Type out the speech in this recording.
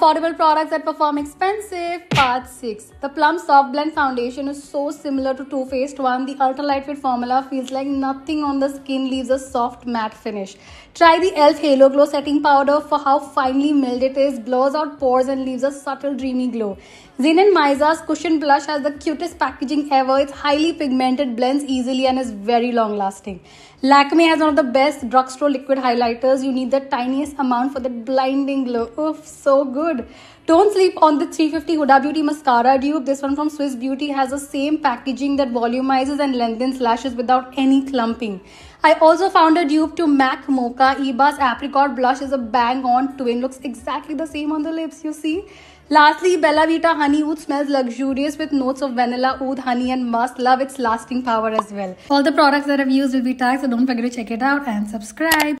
Affordable products that perform expensive. Part 6. The Plum Soft Blend Foundation is so similar to Too Faced one. The ultra lightweight formula feels like nothing on the skin leaves a soft matte finish. Try the e.l.f. Halo Glow Setting Powder for how finely milled it is, blows out pores and leaves a subtle dreamy glow. Zin and Miza's Cushion Blush has the cutest packaging ever. It's highly pigmented, blends easily and is very long lasting. Lakme has one of the best drugstore liquid highlighters. You need the tiniest amount for that blinding glow. Oof, so good good. Don't sleep on the 350 Huda Beauty Mascara Dupe. This one from Swiss Beauty has the same packaging that volumizes and lengthens lashes without any clumping. I also found a dupe to MAC Mocha Eba's Apricot Blush is a bang on twin. Looks exactly the same on the lips, you see. Lastly, Bella Vita Honey Oud smells luxurious with notes of vanilla, oud, honey and musk. Love its lasting power as well. All the products that I've used will be tagged so don't forget to check it out and subscribe.